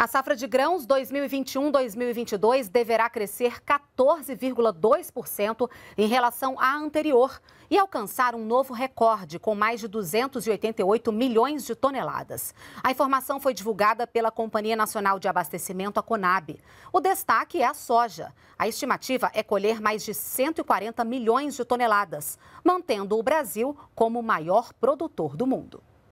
A safra de grãos 2021-2022 deverá crescer 14,2% em relação à anterior e alcançar um novo recorde, com mais de 288 milhões de toneladas. A informação foi divulgada pela Companhia Nacional de Abastecimento, a Conab. O destaque é a soja. A estimativa é colher mais de 140 milhões de toneladas, mantendo o Brasil como o maior produtor do mundo.